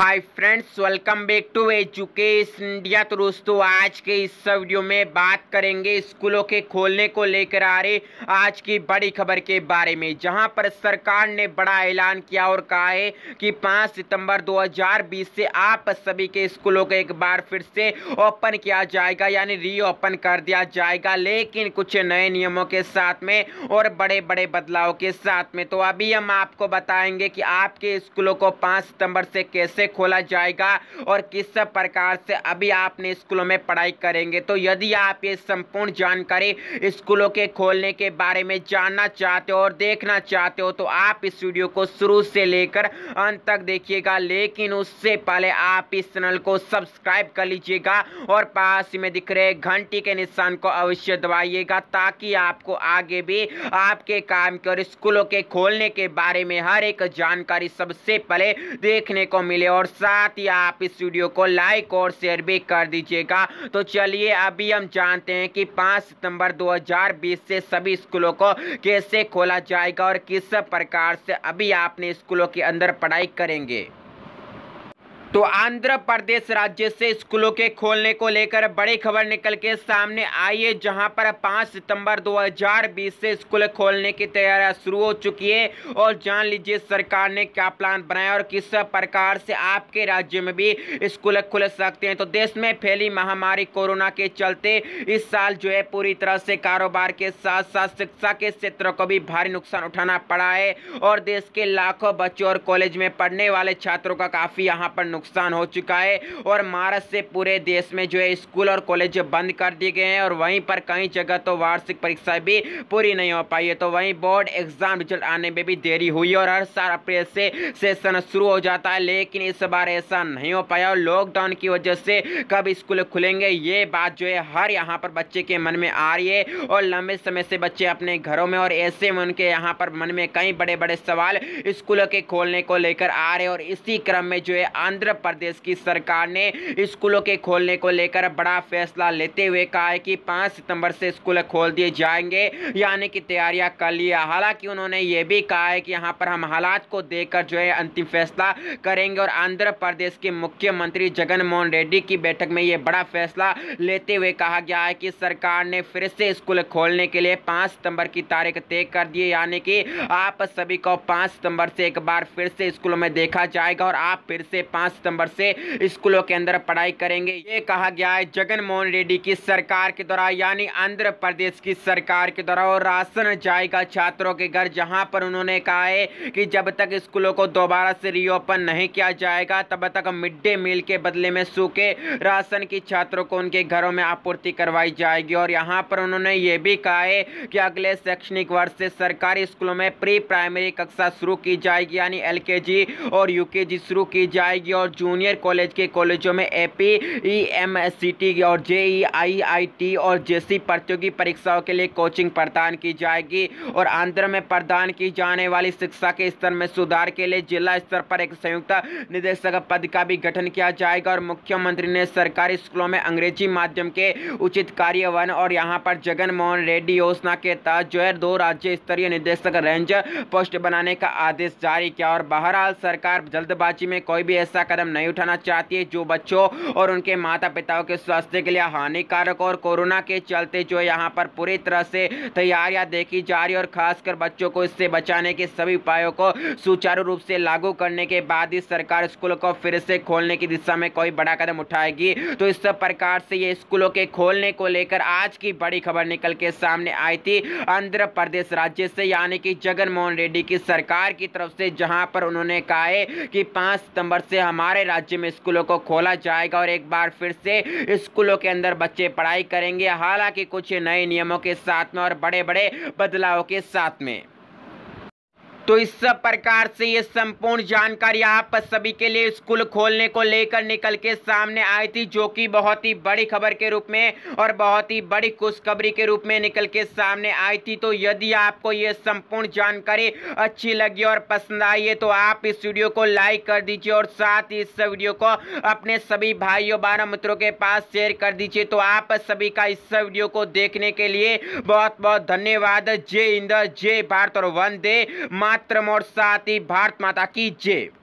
hi friends welcome back to education India तो दोस्तों आज के इस वीडियो में बात करेंगे स्कूलों के खोलने को लेकर आ रहे आज की बड़ी खबर के बारे में जहां पर सरकार ने बड़ा ऐलान किया और कहा है कि 5 सितंबर 2020 से आप सभी के स्कूलों को एक बार फिर से ओपन किया जाएगा यानी रीओपन कर दिया जाएगा लेकिन कुछ नए नियमों के साथ में और बड़े बड़े बदलाव के साथ में तो अभी हम आपको बताएंगे कि आपके स्कूलों को पाँच सितम्बर से कैसे खोला जाएगा और किस प्रकार से अभी आपने स्कूलों में पढ़ाई करेंगे तो यदि आप ये संपूर्ण जानकारी स्कूलों के खोलने के बारे में जानना चाहते हो और देखना चाहते हो तो आप इस वीडियो को शुरू से लेकर अंत तक देखिएगा लेकिन उससे पहले आप इस चैनल को सब्सक्राइब कर लीजिएगा और पास में दिख रहे घंटी के निशान को अवश्य दबाइएगा ताकि आपको आगे भी आपके काम के और स्कूलों के खोलने के बारे में हर एक जानकारी सबसे पहले देखने को मिले और और साथ ही आप इस वीडियो को लाइक और शेयर भी कर दीजिएगा तो चलिए अभी हम जानते हैं कि 5 सितंबर 2020 से सभी स्कूलों को कैसे खोला जाएगा और किस प्रकार से अभी आपने स्कूलों के अंदर पढ़ाई करेंगे तो आंध्र प्रदेश राज्य से स्कूलों के खोलने को लेकर बड़ी खबर निकल के सामने आई है जहां पर 5 सितंबर 2020 से स्कूल खोलने की तैयारियां शुरू हो चुकी है और जान लीजिए सरकार ने क्या प्लान बनाया और किस प्रकार से आपके राज्य में भी स्कूल खुल सकते हैं तो देश में फैली महामारी कोरोना के चलते इस साल जो है पूरी तरह से कारोबार के साथ साथ शिक्षा के क्षेत्र को भी भारी नुकसान उठाना पड़ा है और देश के लाखों बच्चों और कॉलेज में पढ़ने वाले छात्रों का काफ़ी यहाँ पर नुकसान हो चुका है और मार्च से पूरे देश में जो है स्कूल और कॉलेज बंद कर दिए गए हैं और वहीं पर कई जगह तो वार्षिक परीक्षा भी पूरी नहीं हो पाई है तो वहीं बोर्ड एग्जाम रिजल्ट आने में भी देरी हुई और हर साल अप्रैल से सेशन शुरू हो जाता है लेकिन इस बार ऐसा नहीं हो पाया और लॉकडाउन की वजह से कब स्कूल खुलेंगे ये बात जो है हर यहाँ पर बच्चे के मन में आ रही है और लंबे समय से बच्चे अपने घरों में और ऐसे में उनके यहाँ पर मन में कई बड़े बड़े सवाल स्कूलों के खोलने को लेकर आ रहे और इसी क्रम में जो है आंध्र प्रदेश की सरकार ने स्कूलों के खोलने को लेकर बड़ा फैसला लेते हुए कहा है कि पाँच सितंबर से स्कूल खोल दिए जाएंगे यानी कि तैयारियां कर लिया हालांकि उन्होंने ये भी कहा है कि यहाँ पर हम हालात को देखकर जो है अंतिम फैसला करेंगे और आंध्र प्रदेश के मुख्यमंत्री जगन मोहन रेड्डी की बैठक में ये बड़ा फैसला लेते हुए कहा गया है कि सरकार ने फिर से स्कूल खोलने के लिए पाँच सितंबर की तारीख तय कर दी है यानी कि आप सभी को पाँच सितंबर से एक बार फिर से स्कूलों में देखा जाएगा और आप फिर से पाँच सितंबर से स्कूलों के अंदर पढ़ाई करेंगे ये कहा गया है जगन मोहन रेड्डी की सरकार के द्वारा यानी आंध्र प्रदेश की सरकार के द्वारा और राशन जाएगा छात्रों के घर जहाँ पर उन्होंने कहा है कि जब तक स्कूलों को दोबारा से रीओपन नहीं किया जाएगा तब तक मिड डे मील के बदले में सूखे राशन की छात्रों को उनके घरों में आपूर्ति करवाई जाएगी और यहाँ पर उन्होंने ये भी कहा है कि अगले शैक्षणिक वर्ष से सरकारी स्कूलों में प्री प्राइमरी कक्षा शुरू की जाएगी यानी एलकेजी और यूकेजी शुरू की जाएगी और जूनियर कॉलेज के कॉलेजों में A P E M C T और J E I I T और जैसी प्रतियोगी परीक्षाओं के लिए कोचिंग प्रदान की जाएगी और आंध्र में प्रदान की जाने वाली शिक्षा के स्तर में सुधार के लिए जिला स्तर पर एक संयुक्त निदेशक पद का भी गठन किया जाएगा और मुख्यमंत्री ने सरकारी स्कूलों में अंग्रेजी माध्यम के उचित कार्यान्वयन और यहाँ पर जगन मोहन रेड्डी योजना के तहत जो है दो राज्य स्तरीय निदेशक रेंज पोस्ट बनाने का आदेश जारी किया और बहरहाल सरकार जल्दबाजी में कोई भी ऐसा कदम कदम नहीं उठाना चाहती है जो बच्चों और उनके माता पिताओं के स्वास्थ्य के लिए हानिकारक और कोरोना के चलते जो यहाँ पर पूरी तरह से तैयारियां देखी जा रही और खासकर बच्चों को इससे बचाने के सभी उपायों को सुचारू रूप से लागू करने के बाद ही सरकार स्कूलों को फिर से खोलने की दिशा में कोई बड़ा कदम उठाएगी तो इस प्रकार से ये स्कूलों के खोलने को लेकर आज की बड़ी खबर निकल के सामने आई थी आंध्र प्रदेश राज्य से यानी कि जगनमोहन रेड्डी की सरकार की तरफ से जहां पर उन्होंने कहा है कि पाँच सितंबर से हमारे हमारे राज्य में स्कूलों को खोला जाएगा और एक बार फिर से स्कूलों के अंदर बच्चे पढ़ाई करेंगे हालांकि कुछ नए नियमों के साथ में और बड़े बड़े बदलाव के साथ में तो इस सब प्रकार से ये संपूर्ण जानकारी आप सभी के लिए स्कूल खोलने को लेकर निकल के सामने आई थी जो कि बहुत ही बड़ी खबर के रूप में और बहुत ही बड़ी खुशखबरी के रूप में निकल के सामने आई थी तो यदि आपको ये संपूर्ण जानकारी अच्छी लगी और पसंद आई है तो आप इस वीडियो को लाइक कर दीजिए और साथ ही इस वीडियो को अपने सभी भाइयों बारह मित्रों के पास शेयर कर दीजिए तो आप सभी का इस वीडियो को देखने के लिए बहुत बहुत धन्यवाद जय इंद जय भारत और वन दे मातरम और भारत माता की जय